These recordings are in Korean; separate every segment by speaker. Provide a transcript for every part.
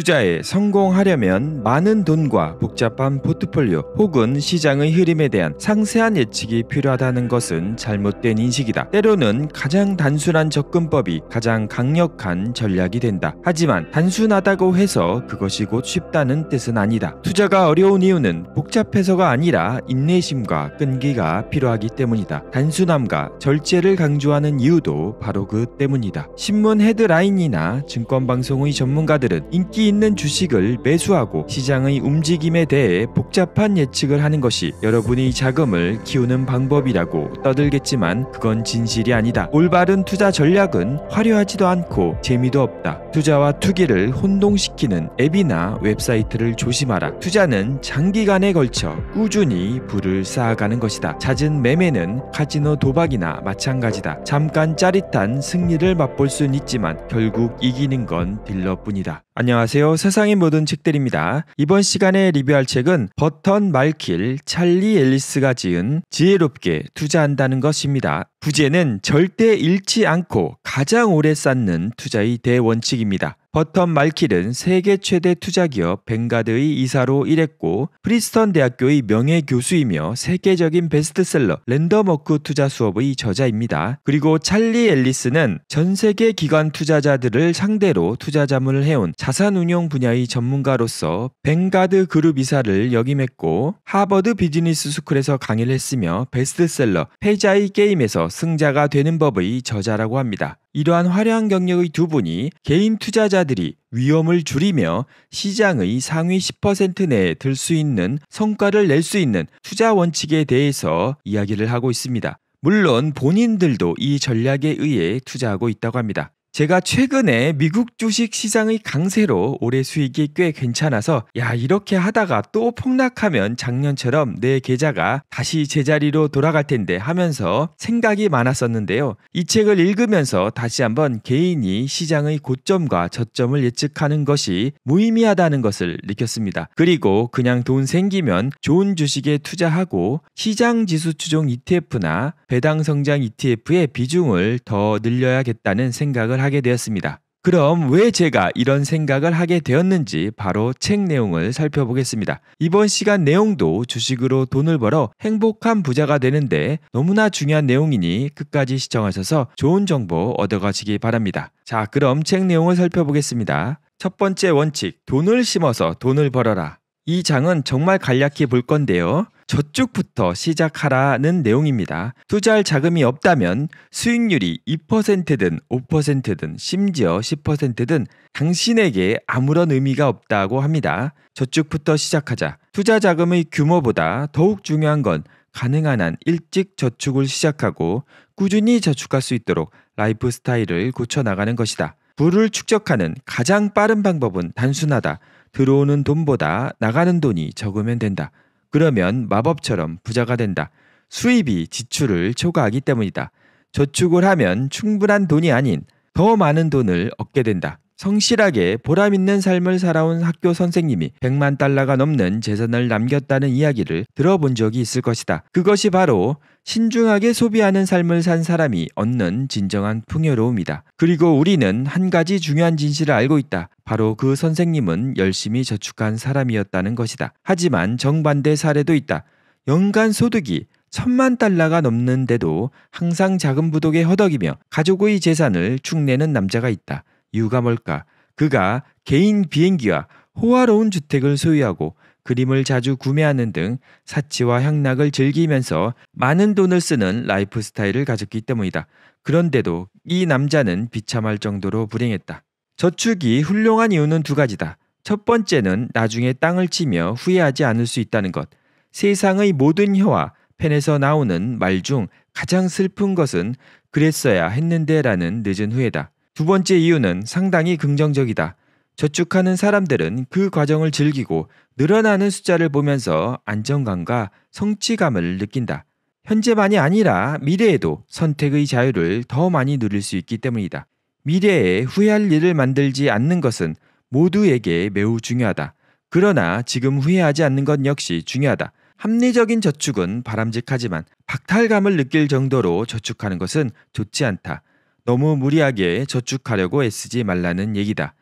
Speaker 1: 투자에 성공하려면 많은 돈과 복잡한 포트폴리오 혹은 시장의 흐름에 대한 상세한 예측이 필요하다는 것은 잘못된 인식이다. 때로는 가장 단순한 접근법이 가장 강력한 전략이 된다. 하지만 단순하다고 해서 그것이 곧 쉽다는 뜻은 아니다. 투자가 어려운 이유는 복잡해서가 아니라 인내심과 끈기가 필요하기 때문이다. 단순함과 절제를 강조하는 이유도 바로 그 때문이다. 신문 헤드라인이나 증권방송의 전문가들은 인기 있는 주식을 매수하고 시장의 움직임에 대해 복잡한 예측을 하는 것이 여러분이 자금을 키우는 방법이라고 떠들겠지만 그건 진실이 아니다. 올바른 투자 전략은 화려하지도 않고 재미도 없다. 투자와 투기를 혼동시키는 앱이나 웹사이트를 조심하라. 투자는 장기간에 걸쳐 꾸준히 부를 쌓아가는 것이다. 잦은 매매는 카지노 도박이나 마찬가지다. 잠깐 짜릿한 승리를 맛볼 순 있지만 결국 이기는 건 딜러뿐이다. 안녕하세요. 세상의 모든 책들입니다. 이번 시간에 리뷰할 책은 버턴 말킬 찰리 앨리스가 지은 지혜롭게 투자한다는 것입니다. 부제는 절대 잃지 않고 가장 오래 쌓는 투자의 대원칙입니다. 버텀 말킬은 세계 최대 투자기업 벵가드의 이사로 일했고 프리스턴 대학교의 명예교수이며 세계적인 베스트셀러 랜덤워크 투자 수업의 저자입니다. 그리고 찰리 앨리스는 전 세계 기관 투자자들을 상대로 투자 자문을 해온 자산운용 분야의 전문가로서 벵가드 그룹 이사를 역임했고 하버드 비즈니스 스쿨에서 강의를 했으며 베스트셀러 패자의 게임에서 승자가 되는 법의 저자라고 합니다. 이러한 화려한 경력의 두 분이 개인 투자자들이 위험을 줄이며 시장의 상위 10% 내에 들 수 있는 성과를 낼 수 있는 투자 원칙에 대해서 이야기를 하고 있습니다. 물론 본인들도 이 전략에 의해 투자하고 있다고 합니다. 제가 최근에 미국 주식 시장의 강세로 올해 수익이 꽤 괜찮아서 야 이렇게 하다가 또 폭락하면 작년처럼 내 계좌가 다시 제자리로 돌아갈 텐데 하면서 생각이 많았었는데요. 이 책을 읽으면서 다시 한번 개인이 시장의 고점과 저점을 예측하는 것이 무의미하다는 것을 느꼈습니다. 그리고 그냥 돈 생기면 좋은 주식에 투자하고 시장 지수 추종 ETF나 배당 성장 ETF의 비중을 더 늘려야겠다는 생각을 생각을 하게 되었습니다. 그럼 왜 제가 이런 생각을 하게 되었는지 바로 책 내용을 살펴보겠습니다. 이번 시간 내용도 주식으로 돈을 벌어 행복한 부자가 되는데 너무나 중요한 내용이니 끝까지 시청하셔서 좋은 정보 얻어가시기 바랍니다. 자, 그럼 책 내용을 살펴보겠습니다. 첫 번째 원칙, 돈을 심어서 돈을 벌어라. 이 장은 정말 간략히 볼 건데요. 저축부터 시작하라는 내용입니다. 투자할 자금이 없다면 수익률이 2%든 5%든 심지어 10%든 당신에게 아무런 의미가 없다고 합니다. 저축부터 시작하자. 투자 자금의 규모보다 더욱 중요한 건 가능한 한 일찍 저축을 시작하고 꾸준히 저축할 수 있도록 라이프 스타일을 고쳐나가는 것이다. 부를 축적하는 가장 빠른 방법은 단순하다. 들어오는 돈보다 나가는 돈이 적으면 된다. 그러면 마법처럼 부자가 된다. 수입이 지출을 초과하기 때문이다. 저축을 하면 충분한 돈이 아닌 더 많은 돈을 얻게 된다. 성실하게 보람 있는 삶을 살아온 학교 선생님이 100만 달러가 넘는 재산을 남겼다는 이야기를 들어본 적이 있을 것이다. 그것이 바로 신중하게 소비하는 삶을 산 사람이 얻는 진정한 풍요로움이다. 그리고 우리는 한 가지 중요한 진실을 알고 있다. 바로 그 선생님은 열심히 저축한 사람이었다는 것이다. 하지만 정반대 사례도 있다. 연간 소득이 천만 달러가 넘는데도 항상 작은 부독에 허덕이며 가족의 재산을 축내는 남자가 있다. 유가 뭘까? 그가 개인 비행기와 호화로운 주택을 소유하고 그림을 자주 구매하는 등 사치와 향락을 즐기면서 많은 돈을 쓰는 라이프 스타일을 가졌기 때문이다. 그런데도 이 남자는 비참할 정도로 불행했다. 저축이 훌륭한 이유는 두 가지다. 첫 번째는 나중에 땅을 치며 후회하지 않을 수 있다는 것. 세상의 모든 혀와 펜에서 나오는 말 중 가장 슬픈 것은 그랬어야 했는데라는 늦은 후회다. 두 번째 이유는 상당히 긍정적이다. 저축하는 사람들은 그 과정을 즐기고 늘어나는 숫자를 보면서 안정감과 성취감을 느낀다. 현재만이 아니라 미래에도 선택의 자유를 더 많이 누릴 수 있기 때문이다. 미래에 후회할 일을 만들지 않는 것은 모두에게 매우 중요하다. 그러나 지금 후회하지 않는 것 역시 중요하다. 합리적인 저축은 바람직하지만 박탈감을 느낄 정도로 저축하는 것은 좋지 않다. 너무 무리하게 저축하려고 애쓰지 말라는 얘기다.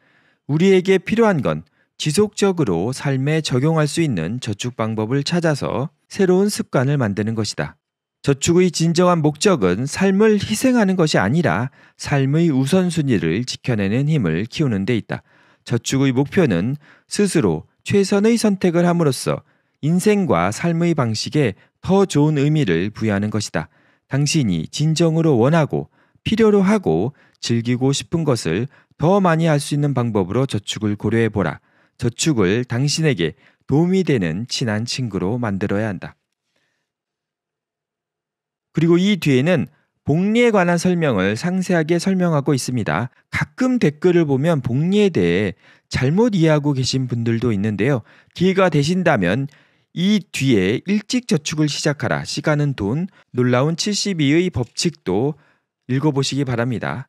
Speaker 1: 우리에게 필요한 건 지속적으로 삶에 적용할 수 있는 저축 방법을 찾아서 새로운 습관을 만드는 것이다. 저축의 진정한 목적은 삶을 희생하는 것이 아니라 삶의 우선순위를 지켜내는 힘을 키우는 데 있다. 저축의 목표는 스스로 최선의 선택을 함으로써 인생과 삶의 방식에 더 좋은 의미를 부여하는 것이다. 당신이 진정으로 원하고 필요로 하고 즐기고 싶은 것을 더 많이 할 수 있는 방법으로 저축을 고려해보라. 저축을 당신에게 도움이 되는 친한 친구로 만들어야 한다. 그리고 이 뒤에는 복리에 관한 설명을 상세하게 설명하고 있습니다. 가끔 댓글을 보면 복리에 대해 잘못 이해하고 계신 분들도 있는데요. 기회가 되신다면 이 뒤에 일찍 저축을 시작하라. 시간은 돈, 놀라운 72의 법칙도 읽어보시기 바랍니다.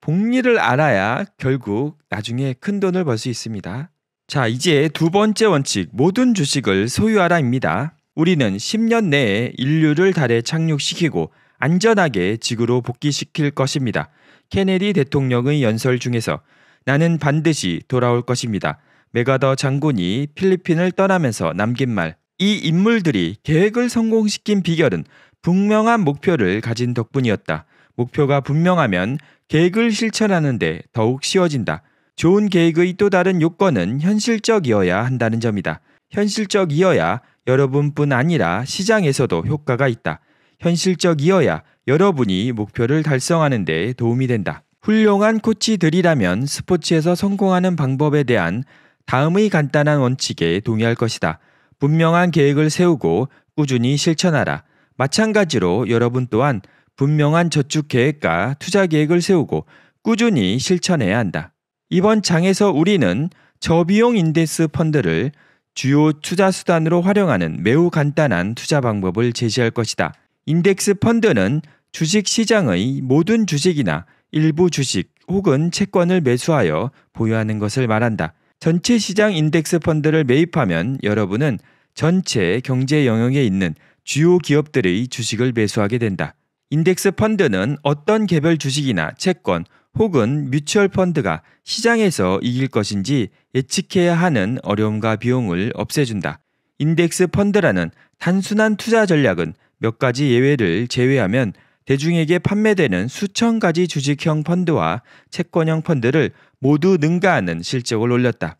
Speaker 1: 복리를 알아야 결국 나중에 큰 돈을 벌 수 있습니다. 자, 이제 두 번째 원칙, 모든 주식을 소유하라입니다. 우리는 10년 내에 인류를 달에 착륙시키고 안전하게 지구로 복귀시킬 것입니다. 케네디 대통령의 연설 중에서 나는 반드시 돌아올 것입니다. 메가더 장군이 필리핀을 떠나면서 남긴 말. 이 인물들이 계획을 성공시킨 비결은 분명한 목표를 가진 덕분이었다. 목표가 분명하면 계획을 실천하는데 더욱 쉬워진다. 좋은 계획의 또 다른 요건은 현실적이어야 한다는 점이다. 현실적이어야 여러분뿐 아니라 시장에서도 효과가 있다. 현실적이어야 여러분이 목표를 달성하는 데 도움이 된다. 훌륭한 코치들이라면 스포츠에서 성공하는 방법에 대한 다음의 간단한 원칙에 동의할 것이다. 분명한 계획을 세우고 꾸준히 실천하라. 마찬가지로 여러분 또한 분명한 저축 계획과 투자 계획을 세우고 꾸준히 실천해야 한다. 이번 장에서 우리는 저비용 인덱스 펀드를 주요 투자 수단으로 활용하는 매우 간단한 투자 방법을 제시할 것이다. 인덱스 펀드는 주식 시장의 모든 주식이나 일부 주식 혹은 채권을 매수하여 보유하는 것을 말한다. 전체 시장 인덱스 펀드를 매입하면 여러분은 전체 경제 영역에 있는 주요 기업들의 주식을 매수하게 된다. 인덱스 펀드는 어떤 개별 주식이나 채권 혹은 뮤추얼 펀드가 시장에서 이길 것인지 예측해야 하는 어려움과 비용을 없애준다. 인덱스 펀드라는 단순한 투자 전략은 몇 가지 예외를 제외하면 대중에게 판매되는 수천 가지 주식형 펀드와 채권형 펀드를 모두 능가하는 실적을 올렸다.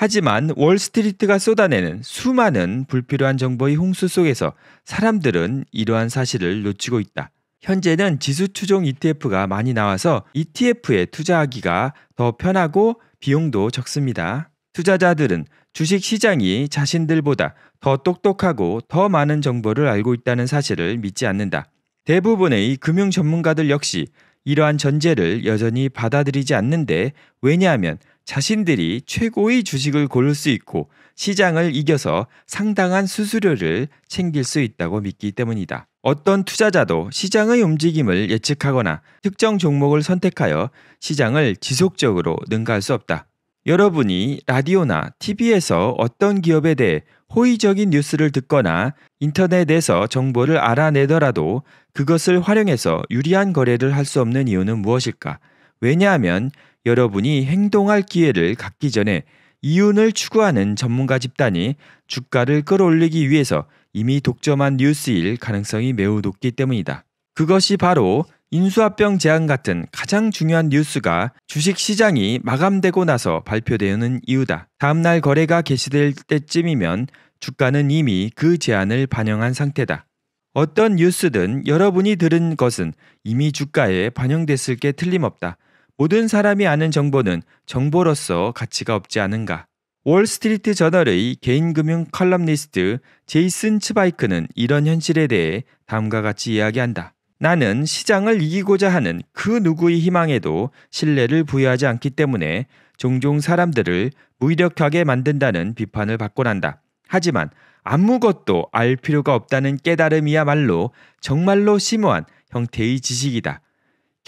Speaker 1: 하지만 월스트리트가 쏟아내는 수많은 불필요한 정보의 홍수 속에서 사람들은 이러한 사실을 놓치고 있다. 현재는 지수 추종 ETF가 많이 나와서 ETF에 투자하기가 더 편하고 비용도 적습니다. 투자자들은 주식 시장이 자신들보다 더 똑똑하고 더 많은 정보를 알고 있다는 사실을 믿지 않는다. 대부분의 금융 전문가들 역시 이러한 전제를 여전히 받아들이지 않는데 왜냐하면 자신들이 최고의 주식을 고를 수 있고 시장을 이겨서 상당한 수수료를 챙길 수 있다고 믿기 때문이다. 어떤 투자자도 시장의 움직임을 예측하거나 특정 종목을 선택하여 시장을 지속적으로 능가할 수 없다. 여러분이 라디오나 TV에서 어떤 기업에 대해 호의적인 뉴스를 듣거나 인터넷에서 정보를 알아내더라도 그것을 활용해서 유리한 거래를 할 수 없는 이유는 무엇일까? 왜냐하면 여러분이 행동할 기회를 갖기 전에 이윤을 추구하는 전문가 집단이 주가를 끌어올리기 위해서 이미 독점한 뉴스일 가능성이 매우 높기 때문이다. 그것이 바로 인수합병 제한 같은 가장 중요한 뉴스가 주식 시장이 마감되고 나서 발표되는 이유다. 다음날 거래가 개시될 때쯤이면 주가는 이미 그제안을 반영한 상태다. 어떤 뉴스든 여러분이 들은 것은 이미 주가에 반영됐을 게 틀림없다. 모든 사람이 아는 정보는 정보로서 가치가 없지 않은가. 월스트리트 저널의 개인금융 컬럼니스트 제이슨 츠바이크는 이런 현실에 대해 다음과 같이 이야기한다. 나는 시장을 이기고자 하는 그 누구의 희망에도 신뢰를 부여하지 않기 때문에 종종 사람들을 무기력하게 만든다는 비판을 받곤 한다. 하지만 아무것도 알 필요가 없다는 깨달음이야말로 정말로 심오한 형태의 지식이다.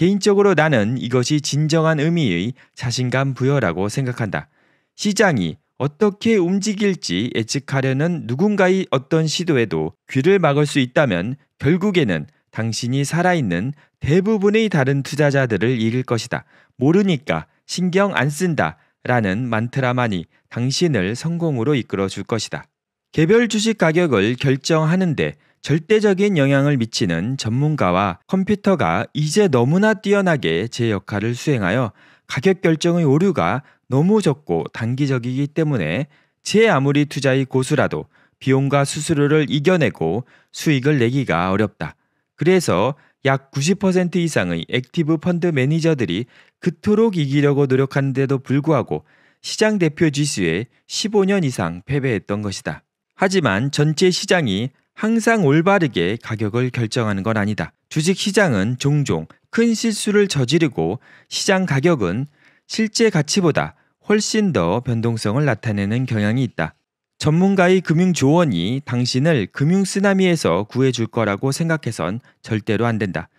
Speaker 1: 개인적으로 나는 이것이 진정한 의미의 자신감 부여라고 생각한다. 시장이 어떻게 움직일지 예측하려는 누군가의 어떤 시도에도 귀를 막을 수 있다면 결국에는 당신이 살아있는 대부분의 다른 투자자들을 이길 것이다. 모르니까 신경 안 쓴다. 라는 만트라만이 당신을 성공으로 이끌어 줄 것이다. 개별 주식 가격을 결정하는데 절대적인 영향을 미치는 전문가와 컴퓨터가 이제 너무나 뛰어나게 제 역할을 수행하여 가격 결정의 오류가 너무 적고 단기적이기 때문에 제 아무리 투자의 고수라도 비용과 수수료를 이겨내고 수익을 내기가 어렵다. 그래서 약 90% 이상의 액티브 펀드 매니저들이 그토록 이기려고 노력하는데도 불구하고 시장 대표 지수에 15년 이상 패배했던 것이다. 하지만 전체 시장이 항상 올바르게 가격을 결정하는 건 아니다. 주식 시장은 종종 큰 실수를 저지르고 시장 가격은 실제 가치보다 훨씬 더 변동성을 나타내는 경향이 있다. 전문가의 금융 조언이 당신을 금융 쓰나미에서 구해줄 거라고 생각해선 절대로 안 된다.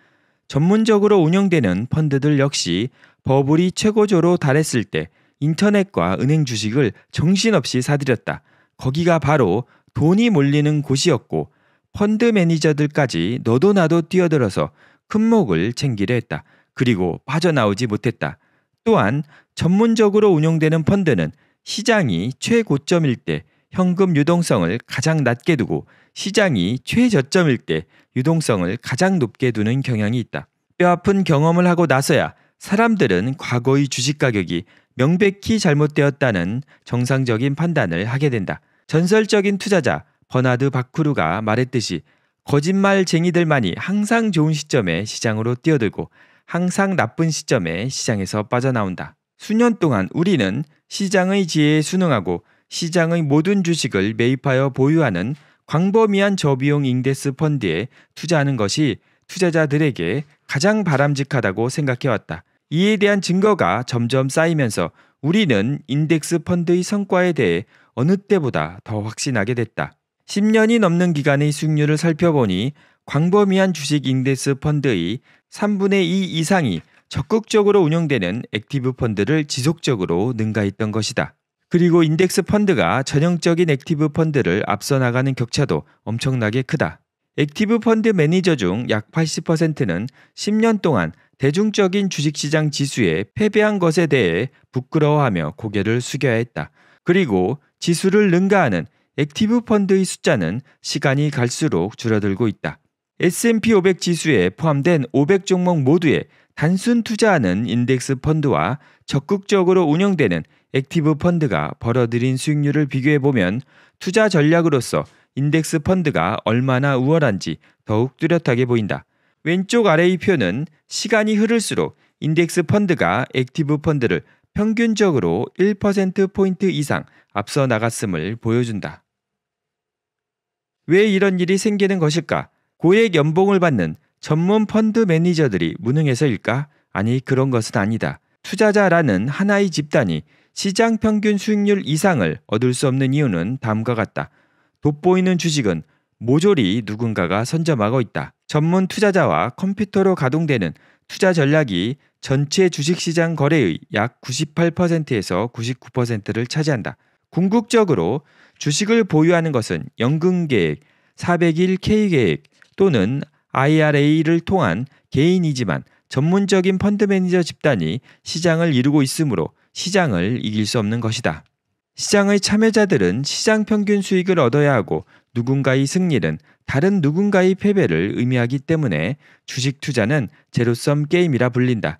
Speaker 1: 전문적으로 운영되는 펀드들 역시 버블이 최고조로 달했을 때 인터넷과 은행 주식을 정신없이 사들였다. 거기가 바로 돈이 몰리는 곳이었고 펀드 매니저들까지 너도 나도 뛰어들어서 큰목을 챙기려 했다. 그리고 빠져나오지 못했다. 또한 전문적으로 운용되는 펀드는 시장이 최고점일 때 현금 유동성을 가장 낮게 두고 시장이 최저점일 때 유동성을 가장 높게 두는 경향이 있다. 뼈아픈 경험을 하고 나서야 사람들은 과거의 주식 가격이 명백히 잘못되었다는 정상적인 판단을 하게 된다. 전설적인 투자자 버나드 바쿠르가 말했듯이 거짓말쟁이들만이 항상 좋은 시점에 시장으로 뛰어들고 항상 나쁜 시점에 시장에서 빠져나온다. 수년 동안 우리는 시장의 지혜에 순응하고 시장의 모든 주식을 매입하여 보유하는 광범위한 저비용 인데스 펀드에 투자하는 것이 투자자들에게 가장 바람직하다고 생각해왔다. 이에 대한 증거가 점점 쌓이면서 우리는 인덱스 펀드의 성과에 대해 어느 때보다 더 확신하게 됐다. 10년이 넘는 기간의 수익률을 살펴보니 광범위한 주식 인덱스 펀드의 3분의 2 이상이 적극적으로 운영되는 액티브 펀드를 지속적으로 능가했던 것이다. 그리고 인덱스 펀드가 전형적인 액티브 펀드를 앞서 나가는 격차도 엄청나게 크다. 액티브 펀드 매니저 중 약 80%는 10년 동안 대중적인 주식시장 지수에 패배한 것에 대해 부끄러워하며 고개를 숙여야 했다. 그리고 지수를 능가하는 액티브 펀드의 숫자는 시간이 갈수록 줄어들고 있다. S&P 500 지수에 포함된 500 종목 모두에 단순 투자하는 인덱스 펀드와 적극적으로 운영되는 액티브 펀드가 벌어들인 수익률을 비교해 보면 투자 전략으로서 인덱스 펀드가 얼마나 우월한지 더욱 뚜렷하게 보인다. 왼쪽 아래 의 표는 시간이 흐를수록 인덱스 펀드가 액티브 펀드를 평균적으로 1%포인트 이상 앞서 나갔음을 보여준다. 왜 이런 일이 생기는 것일까? 고액 연봉을 받는 전문 펀드 매니저들이 무능해서일까? 아니, 그런 것은 아니다. 투자자라는 하나의 집단이 시장 평균 수익률 이상을 얻을 수 없는 이유는 다음과 같다. 돋보이는 주식은 모조리 누군가가 선점하고 있다. 전문 투자자와 컴퓨터로 가동되는 투자 전략이 전체 주식시장 거래의 약 98%에서 99%를 차지한다. 궁극적으로 주식을 보유하는 것은 연금 계획, 401k 계획 또는 IRA를 통한 개인이지만 전문적인 펀드 매니저 집단이 시장을 이루고 있으므로 시장을 이길 수 없는 것이다. 시장의 참여자들은 시장 평균 수익을 얻어야 하고 누군가의 승리는 다른 누군가의 패배를 의미하기 때문에 주식 투자는 제로섬 게임이라 불린다.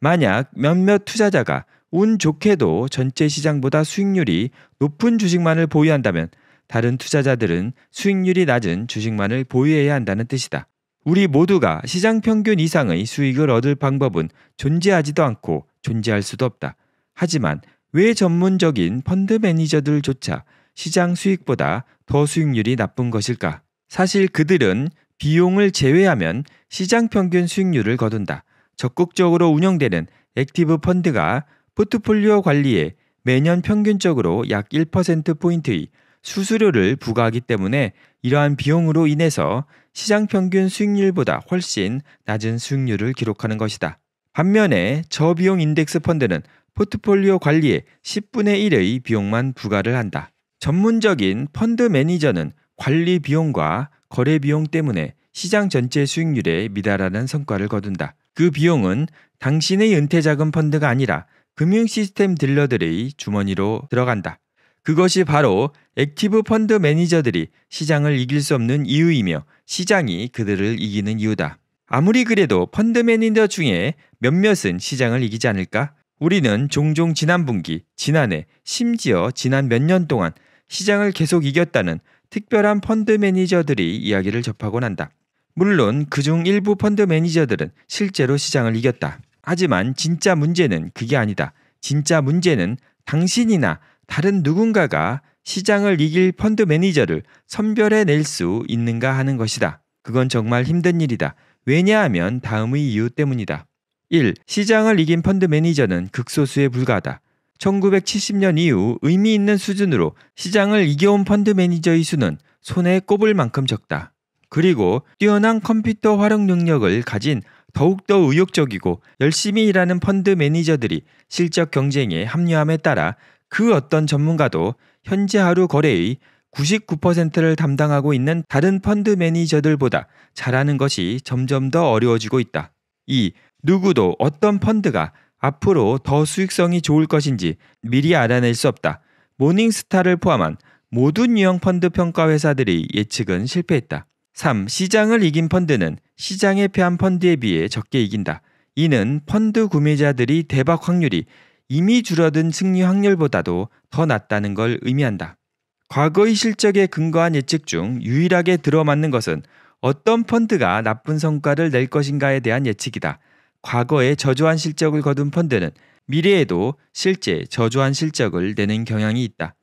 Speaker 1: 만약 몇몇 투자자가 운 좋게도 전체 시장보다 수익률이 높은 주식만을 보유한다면 다른 투자자들은 수익률이 낮은 주식만을 보유해야 한다는 뜻이다. 우리 모두가 시장 평균 이상의 수익을 얻을 방법은 존재하지도 않고 존재할 수도 없다. 하지만 왜 전문적인 펀드 매니저들조차 시장 수익보다 더 수익률이 나쁜 것일까? 사실 그들은 비용을 제외하면 시장 평균 수익률을 거둔다. 적극적으로 운영되는 액티브 펀드가 포트폴리오 관리에 매년 평균적으로 약 1%포인트의 수수료를 부과하기 때문에 이러한 비용으로 인해서 시장 평균 수익률보다 훨씬 낮은 수익률을 기록하는 것이다. 반면에 저비용 인덱스 펀드는 포트폴리오 관리에 10분의 1의 비용만 부과를 한다. 전문적인 펀드 매니저는 관리 비용과 거래 비용 때문에 시장 전체 수익률에 미달하는 성과를 거둔다. 그 비용은 당신의 은퇴자금 펀드가 아니라 금융 시스템 딜러들의 주머니로 들어간다. 그것이 바로 액티브 펀드 매니저들이 시장을 이길 수 없는 이유이며 시장이 그들을 이기는 이유다. 아무리 그래도 펀드 매니저 중에 몇몇은 시장을 이기지 않을까? 우리는 종종 지난 분기, 지난해, 심지어 지난 몇 년 동안 시장을 계속 이겼다는 특별한 펀드 매니저들이 이야기를 접하곤 한다. 물론 그 중 일부 펀드 매니저들은 실제로 시장을 이겼다. 하지만 진짜 문제는 그게 아니다. 진짜 문제는 당신이나 다른 누군가가 시장을 이길 펀드 매니저를 선별해 낼 수 있는가 하는 것이다. 그건 정말 힘든 일이다. 왜냐하면 다음의 이유 때문이다. 1. 시장을 이긴 펀드 매니저는 극소수에 불과하다. 1970년 이후 의미 있는 수준으로 시장을 이겨온 펀드 매니저의 수는 손에 꼽을 만큼 적다. 그리고 뛰어난 컴퓨터 활용 능력을 가진 더욱더 의욕적이고 열심히 일하는 펀드 매니저들이 실적 경쟁에 합류함에 따라 그 어떤 전문가도 현재 하루 거래의 99%를 담당하고 있는 다른 펀드 매니저들보다 잘하는 것이 점점 더 어려워지고 있다. 2. 누구도 어떤 펀드가 앞으로 더 수익성이 좋을 것인지 미리 알아낼 수 없다. 모닝스타를 포함한 모든 유형 펀드 평가 회사들이 예측은 실패했다. 3. 시장을 이긴 펀드는 시장에 패한 펀드에 비해 적게 이긴다. 이는 펀드 구매자들이 대박 확률이 이미 줄어든 승리 확률보다도 더 낮다는 걸 의미한다. 과거의 실적에 근거한 예측 중 유일하게 들어맞는 것은 어떤 펀드가 나쁜 성과를 낼 것인가에 대한 예측이다. 과거에 저조한 실적을 거둔 펀드는 미래에도 실제 저조한 실적을 내는 경향이 있다.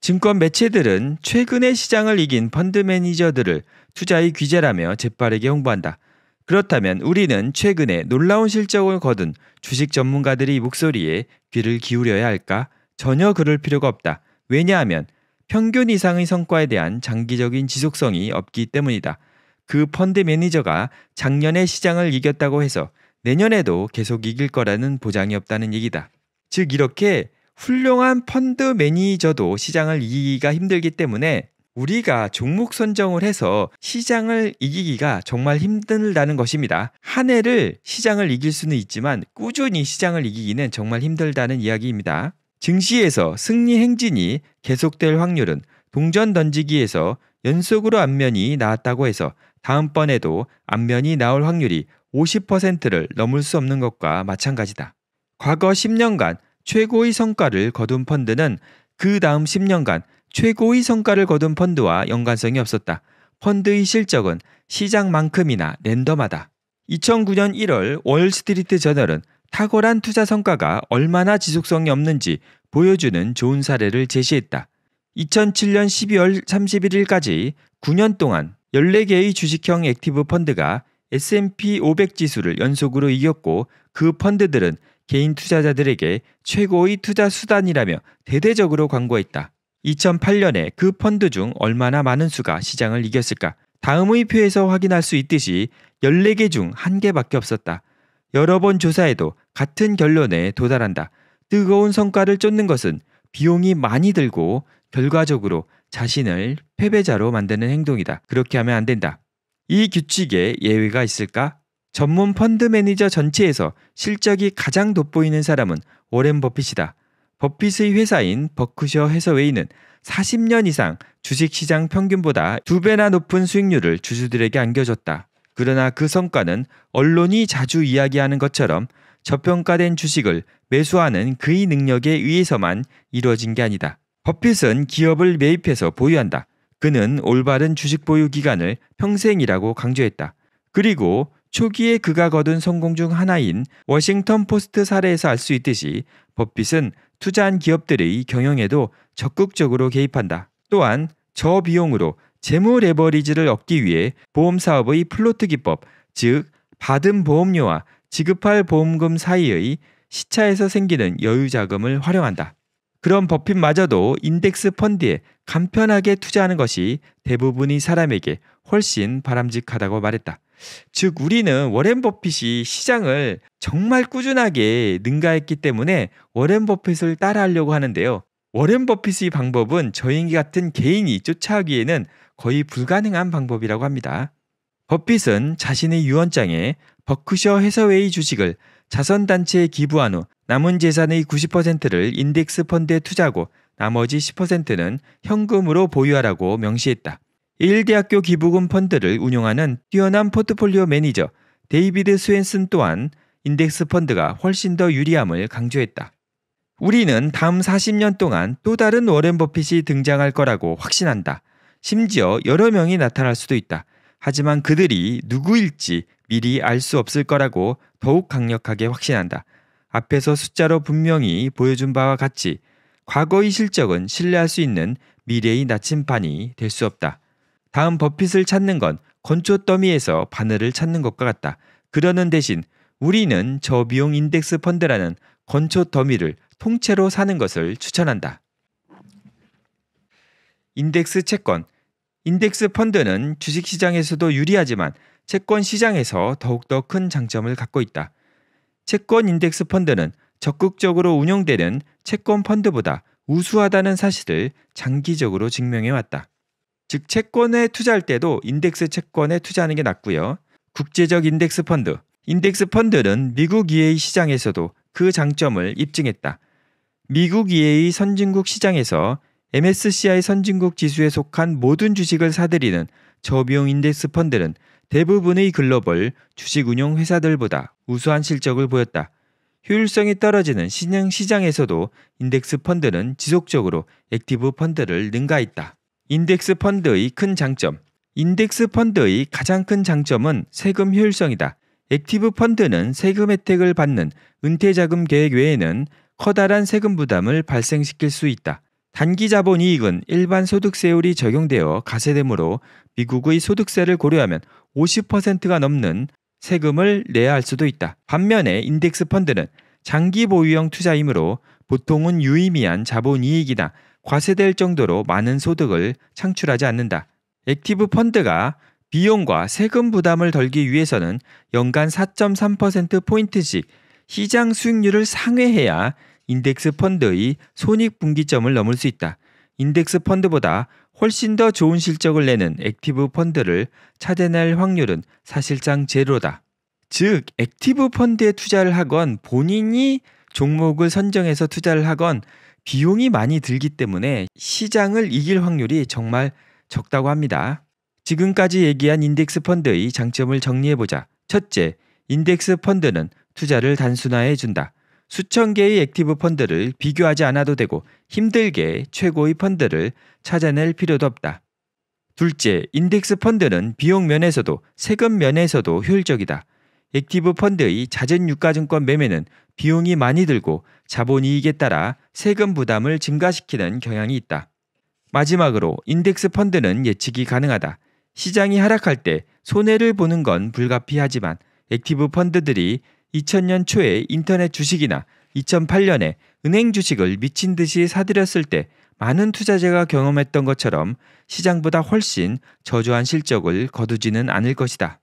Speaker 1: 증권 매체들은 최근의 시장을 이긴 펀드 매니저들을 투자의 귀재라며 재빠르게 홍보한다. 그렇다면 우리는 최근에 놀라운 실적을 거둔 주식 전문가들의 목소리에 귀를 기울여야 할까? 전혀 그럴 필요가 없다. 왜냐하면 평균 이상의 성과에 대한 장기적인 지속성이 없기 때문이다. 그 펀드 매니저가 작년에 시장을 이겼다고 해서 내년에도 계속 이길 거라는 보장이 없다는 얘기다. 즉 이렇게 훌륭한 펀드 매니저도 시장을 이기기가 힘들기 때문에 우리가 종목 선정을 해서 시장을 이기기가 정말 힘들다는 것입니다. 한 해를 시장을 이길 수는 있지만 꾸준히 시장을 이기기는 정말 힘들다는 이야기입니다. 증시에서 승리 행진이 계속될 확률은 동전 던지기에서 연속으로 안면이 나왔다고 해서 다음번에도 안면이 나올 확률이 50%를 넘을 수 없는 것과 마찬가지다. 과거 10년간 최고의 성과를 거둔 펀드는 그 다음 10년간 최고의 성과를 거둔 펀드와 연관성이 없었다. 펀드의 실적은 시장만큼이나 랜덤하다. 2009년 1월 월스트리트 저널은 탁월한 투자 성과가 얼마나 지속성이 없는지 보여주는 좋은 사례를 제시했다. 2007년 12월 31일까지 9년 동안 14개의 주식형 액티브 펀드가 S&P 500 지수를 연속으로 이겼고 그 펀드들은 개인 투자자들에게 최고의 투자 수단이라며 대대적으로 광고했다. 2008년에 그 펀드 중 얼마나 많은 수가 시장을 이겼을까? 다음의 표에서 확인할 수 있듯이 14개 중 1개밖에 없었다. 여러 번 조사해도 같은 결론에 도달한다. 뜨거운 성과를 쫓는 것은 비용이 많이 들고 결과적으로 자신을 패배자로 만드는 행동이다. 그렇게 하면 안 된다. 이 규칙에 예외가 있을까? 전문 펀드 매니저 전체에서 실적이 가장 돋보이는 사람은 워렌 버핏이다. 버핏의 회사인 버크셔 해서웨이는 40년 이상 주식시장 평균보다 두배나 높은 수익률을 주주들에게 안겨줬다. 그러나 그 성과는 언론이 자주 이야기하는 것처럼 저평가된 주식을 매수하는 그의 능력에 의해서만 이루어진 게 아니다. 버핏은 기업을 매입해서 보유한다. 그는 올바른 주식 보유 기간을 평생이라고 강조했다. 그리고 초기에 그가 거둔 성공 중 하나인 워싱턴 포스트 사례에서 알 수 있듯이 버핏은 투자한 기업들의 경영에도 적극적으로 개입한다. 또한 저비용으로 재무 레버리지를 얻기 위해 보험 사업의 플로트 기법, 즉 받은 보험료와 지급할 보험금 사이의 시차에서 생기는 여유 자금을 활용한다. 그런 버핏마저도 인덱스 펀드에 간편하게 투자하는 것이 대부분의 사람에게 훨씬 바람직하다고 말했다. 즉 우리는 워렌 버핏이 시장을 정말 꾸준하게 능가했기 때문에 워렌 버핏을 따라하려고 하는데요. 워렌 버핏의 방법은 저인기 같은 개인이 쫓아가기에는 거의 불가능한 방법이라고 합니다. 버핏은 자신의 유언장에 버크셔 해서웨이 주식을 자선단체에 기부한 후 남은 재산의 90%를 인덱스 펀드에 투자하고 나머지 10%는 현금으로 보유하라고 명시했다. 일대학교 기부금 펀드를 운영하는 뛰어난 포트폴리오 매니저 데이비드 스웬슨 또한 인덱스 펀드가 훨씬 더 유리함을 강조했다. 우리는 다음 40년 동안 또 다른 워렌 버핏이 등장할 거라고 확신한다. 심지어 여러 명이 나타날 수도 있다. 하지만 그들이 누구일지 미리 알 수 없을 거라고 더욱 강력하게 확신한다. 앞에서 숫자로 분명히 보여준 바와 같이 과거의 실적은 신뢰할 수 있는 미래의 나침반이 될 수 없다. 다음 버핏을 찾는 건 건초 더미에서 바늘을 찾는 것과 같다. 그러는 대신 우리는 저비용 인덱스 펀드라는 건초 더미를 통째로 사는 것을 추천한다. 인덱스 채권 인덱스 펀드는 주식 시장에서도 유리하지만 채권 시장에서 더욱더 큰 장점을 갖고 있다. 채권 인덱스 펀드는 적극적으로 운영되는 채권 펀드보다 우수하다는 사실을 장기적으로 증명해 왔다. 즉 채권에 투자할 때도 인덱스 채권에 투자하는 게 낫고요. 국제적 인덱스 펀드. 인덱스 펀드는 미국 EA 시장에서도 그 장점을 입증했다. 미국 EA 선진국 시장에서 MSCI 선진국 지수에 속한 모든 주식을 사들이는 저비용 인덱스 펀드는 대부분의 글로벌 주식 운용 회사들보다 우수한 실적을 보였다. 효율성이 떨어지는 신형 시장에서도 인덱스 펀드는 지속적으로 액티브 펀드를 능가했다. 인덱스 펀드의 큰 장점. 인덱스 펀드의 가장 큰 장점은 세금 효율성이다. 액티브 펀드는 세금 혜택을 받는 은퇴 자금 계획 외에는 커다란 세금 부담을 발생시킬 수 있다. 단기 자본 이익은 일반 소득세율이 적용되어 가세되므로 미국의 소득세를 고려하면 50%가 넘는 세금을 내야 할 수도 있다. 반면에 인덱스 펀드는 장기 보유형 투자이므로 보통은 유의미한 자본 이익이나 과세될 정도로 많은 소득을 창출하지 않는다. 액티브 펀드가 비용과 세금 부담을 덜기 위해서는 연간 4.3%포인트씩 시장 수익률을 상회해야 인덱스 펀드의 손익 분기점을 넘을 수 있다. 인덱스 펀드보다 훨씬 더 좋은 실적을 내는 액티브 펀드를 차대낼 확률은 사실상 제로다. 즉, 액티브 펀드에 투자를 하건 본인이 종목을 선정해서 투자를 하건 비용이 많이 들기 때문에 시장을 이길 확률이 정말 적다고 합니다. 지금까지 얘기한 인덱스 펀드의 장점을 정리해보자. 첫째, 인덱스 펀드는 투자를 단순화해준다. 수천 개의 액티브 펀드를 비교하지 않아도 되고 힘들게 최고의 펀드를 찾아낼 필요도 없다. 둘째, 인덱스 펀드는 비용 면에서도 세금 면에서도 효율적이다. 액티브 펀드의 자전 유가증권 매매는 비용이 많이 들고 자본 이익에 따라 세금 부담을 증가시키는 경향이 있다. 마지막으로 인덱스 펀드는 예측이 가능하다. 시장이 하락할 때 손해를 보는 건 불가피하지만 액티브 펀드들이 2000년 초에 인터넷 주식이나 2008년에 은행 주식을 미친 듯이 사들였을 때 많은 투자자가 경험했던 것처럼 시장보다 훨씬 저조한 실적을 거두지는 않을 것이다.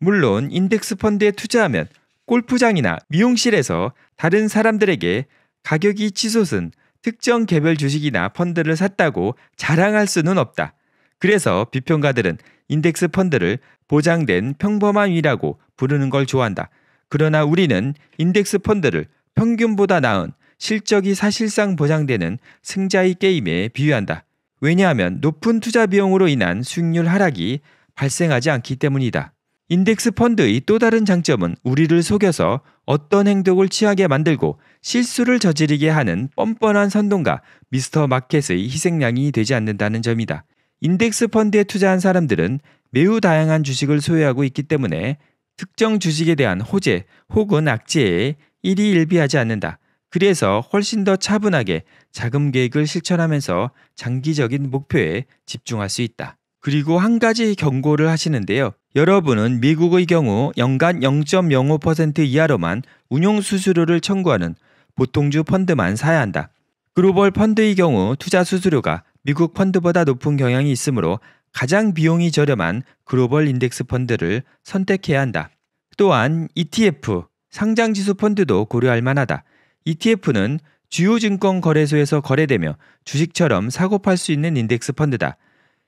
Speaker 1: 물론 인덱스 펀드에 투자하면 골프장이나 미용실에서 다른 사람들에게 가격이 치솟은 특정 개별 주식이나 펀드를 샀다고 자랑할 수는 없다. 그래서 비평가들은 인덱스 펀드를 보장된 평범한 위라고 부르는 걸 좋아한다. 그러나 우리는 인덱스 펀드를 평균보다 나은 실적이 사실상 보장되는 승자의 게임에 비유한다. 왜냐하면 높은 투자 비용으로 인한 수익률 하락이 발생하지 않기 때문이다. 인덱스 펀드의 또 다른 장점은 우리를 속여서 어떤 행동을 취하게 만들고 실수를 저지르게 하는 뻔뻔한 선동과 미스터 마켓의 희생양이 되지 않는다는 점이다. 인덱스 펀드에 투자한 사람들은 매우 다양한 주식을 소유하고 있기 때문에 특정 주식에 대한 호재 혹은 악재에 일희일비하지 않는다. 그래서 훨씬 더 차분하게 자금 계획을 실천하면서 장기적인 목표에 집중할 수 있다. 그리고 한 가지 경고를 하시는데요. 여러분은 미국의 경우 연간 0.05% 이하로만 운용 수수료를 청구하는 보통주 펀드만 사야 한다. 글로벌 펀드의 경우 투자 수수료가 미국 펀드보다 높은 경향이 있으므로 가장 비용이 저렴한 글로벌 인덱스 펀드를 선택해야 한다. 또한 ETF, 상장 지수 펀드도 고려할 만하다. ETF는 주요 증권 거래소에서 거래되며 주식처럼 사고 팔 수 있는 인덱스 펀드다.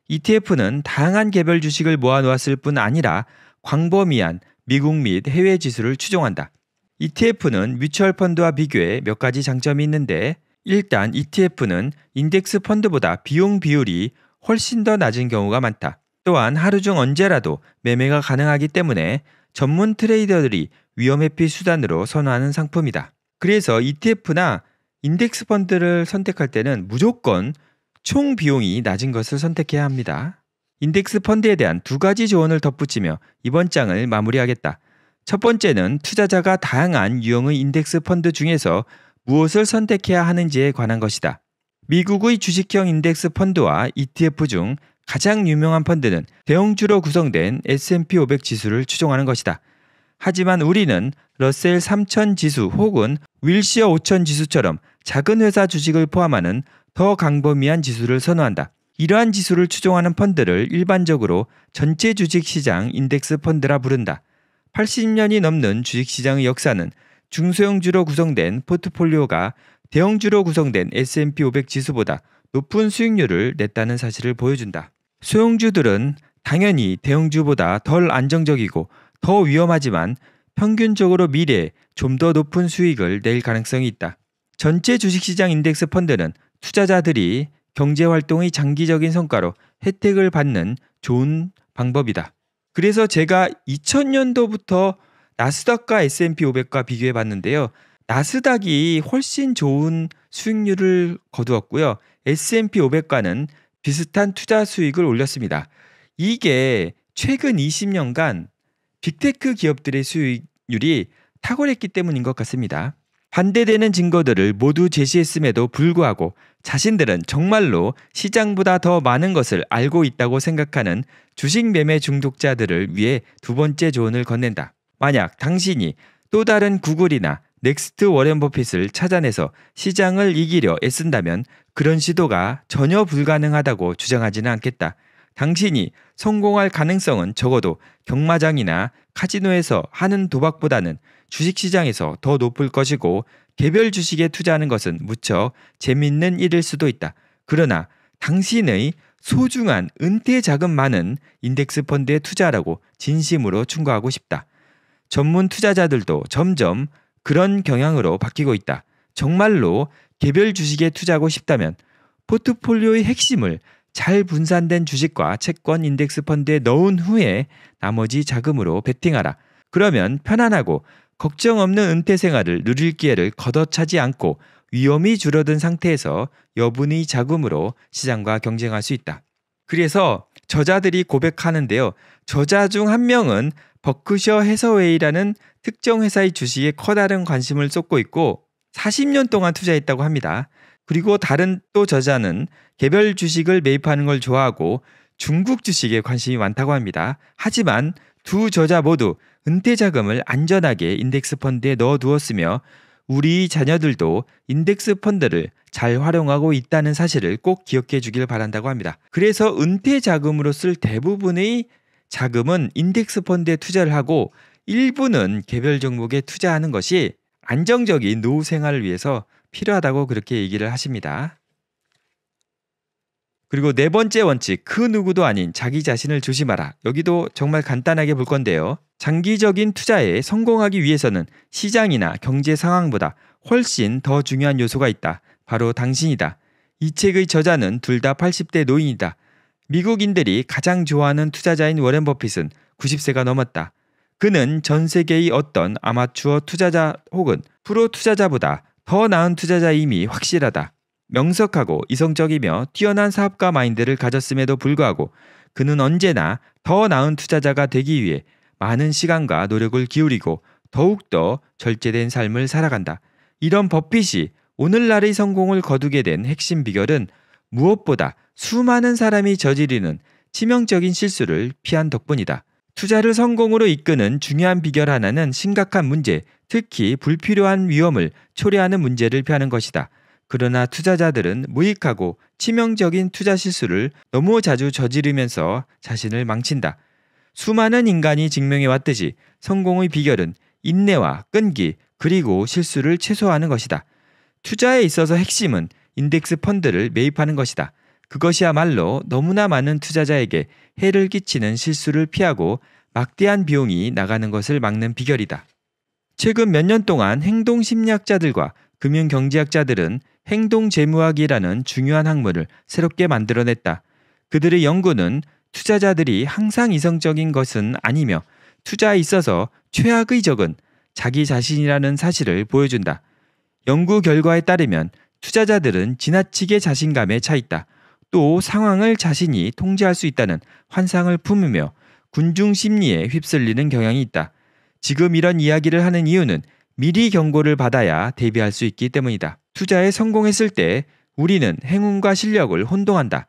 Speaker 1: ETF는 다양한 개별 주식을 모아놓았을 뿐 아니라 광범위한 미국 및 해외 지수를 추종한다. ETF는 뮤추얼 펀드와 비교해 몇 가지 장점이 있는데 일단 ETF는 인덱스 펀드보다 비용 비율이 훨씬 더 낮은 경우가 많다. 또한 하루 중 언제라도 매매가 가능하기 때문에 전문 트레이더들이 위험 회피 수단으로 선호하는 상품이다. 그래서 ETF나 인덱스 펀드를 선택할 때는 무조건 총 비용이 낮은 것을 선택해야 합니다. 인덱스 펀드에 대한 두 가지 조언을 덧붙이며 이번 장을 마무리하겠다. 첫 번째는 투자자가 다양한 유형의 인덱스 펀드 중에서 무엇을 선택해야 하는지에 관한 것이다. 미국의 주식형 인덱스 펀드와 ETF 중 가장 유명한 펀드는 대형주로 구성된 S&P 500 지수를 추종하는 것이다. 하지만 우리는 러셀 3000 지수 혹은 윌시어 5000 지수처럼 작은 회사 주식을 포함하는 더 광범위한 지수를 선호한다. 이러한 지수를 추종하는 펀드를 일반적으로 전체 주식시장 인덱스 펀드라 부른다. 80년이 넘는 주식시장의 역사는 중소형주로 구성된 포트폴리오가 대형주로 구성된 S&P 500 지수보다 높은 수익률을 냈다는 사실을 보여준다. 소형주들은 당연히 대형주보다 덜 안정적이고 더 위험하지만 평균적으로 미래에 좀 더 높은 수익을 낼 가능성이 있다. 전체 주식시장 인덱스 펀드는 투자자들이 경제 활동의 장기적인 성과로 혜택을 받는 좋은 방법이다. 그래서 제가 2000년도부터 나스닥과 S&P 500과 비교해 봤는데요. 나스닥이 훨씬 좋은 수익률을 거두었고요. S&P 500과는 비슷한 투자 수익을 올렸습니다. 이게 최근 20년간 빅테크 기업들의 수익률이 탁월했기 때문인 것 같습니다. 반대되는 증거들을 모두 제시했음에도 불구하고 자신들은 정말로 시장보다 더 많은 것을 알고 있다고 생각하는 주식 매매 중독자들을 위해 두 번째 조언을 건넨다. 만약 당신이 또 다른 구글이나 넥스트 워렌 버핏을 찾아내서 시장을 이기려 애쓴다면 그런 시도가 전혀 불가능하다고 주장하지는 않겠다. 당신이 성공할 가능성은 적어도 경마장이나 카지노에서 하는 도박보다는 주식시장에서 더 높을 것이고 개별 주식에 투자하는 것은 무척 재밌는 일일 수도 있다. 그러나 당신의 소중한 은퇴 자금만은 인덱스 펀드에 투자라고 하 진심으로 충고하고 싶다. 전문 투자자들도 점점 그런 경향으로 바뀌고 있다. 정말로 개별 주식에 투자하고 싶다면 포트폴리오의 핵심을 잘 분산된 주식과 채권 인덱스 펀드에 넣은 후에 나머지 자금으로 베팅하라. 그러면 편안하고 걱정 없는 은퇴 생활을 누릴 기회를 걷어차지 않고 위험이 줄어든 상태에서 여분의 자금으로 시장과 경쟁할 수 있다. 그래서 저자들이 고백하는데요. 저자 중 한 명은 버크셔 해서웨이라는 특정 회사의 주식에 커다란 관심을 쏟고 있고 40년 동안 투자했다고 합니다. 그리고 다른 또 저자는 개별 주식을 매입하는 걸 좋아하고 중국 주식에 관심이 많다고 합니다. 하지만 두 저자 모두 은퇴 자금을 안전하게 인덱스 펀드에 넣어 두었으며 우리 자녀들도 인덱스 펀드를 잘 활용하고 있다는 사실을 꼭 기억해 주길 바란다고 합니다. 그래서 은퇴 자금으로 쓸 대부분의 자금은 인덱스 펀드에 투자를 하고 일부는 개별 종목에 투자하는 것이 안정적인 노후 생활을 위해서 필요하다고 그렇게 얘기를 하십니다. 그리고 네 번째 원칙, 그 누구도 아닌 자기 자신을 조심하라. 여기도 정말 간단하게 볼 건데요. 장기적인 투자에 성공하기 위해서는 시장이나 경제 상황보다 훨씬 더 중요한 요소가 있다. 바로 당신이다. 이 책의 저자는 둘 다 80대 노인이다. 미국인들이 가장 좋아하는 투자자인 워렌 버핏은 90세가 넘었다. 그는 전 세계의 어떤 아마추어 투자자 혹은 프로 투자자보다 더 나은 투자자임이 확실하다. 명석하고 이성적이며 뛰어난 사업가 마인드를 가졌음에도 불구하고 그는 언제나 더 나은 투자자가 되기 위해 많은 시간과 노력을 기울이고 더욱더 절제된 삶을 살아간다. 이런 버핏이 오늘날의 성공을 거두게 된 핵심 비결은 무엇보다 수많은 사람이 저지르는 치명적인 실수를 피한 덕분이다. 투자를 성공으로 이끄는 중요한 비결 하나는 심각한 문제, 특히 불필요한 위험을 초래하는 문제를 피하는 것이다. 그러나 투자자들은 무익하고 치명적인 투자 실수를 너무 자주 저지르면서 자신을 망친다. 수많은 인간이 증명해 왔듯이 성공의 비결은 인내와 끈기 그리고 실수를 최소화하는 것이다. 투자에 있어서 핵심은 인덱스 펀드를 매입하는 것이다. 그것이야말로 너무나 많은 투자자에게 해를 끼치는 실수를 피하고 막대한 비용이 나가는 것을 막는 비결이다. 최근 몇 년 동안 행동 심리학자들과 금융 경제학자들은 행동 재무학이라는 중요한 학문을 새롭게 만들어냈다. 그들의 연구는 투자자들이 항상 이성적인 것은 아니며 투자에 있어서 최악의 적은 자기 자신이라는 사실을 보여준다. 연구 결과에 따르면 투자자들은 지나치게 자신감에 차 있다. 또 상황을 자신이 통제할 수 있다는 환상을 품으며 군중 심리에 휩쓸리는 경향이 있다. 지금 이런 이야기를 하는 이유는 미리 경고를 받아야 대비할 수 있기 때문이다. 투자에 성공했을 때 우리는 행운과 실력을 혼동한다.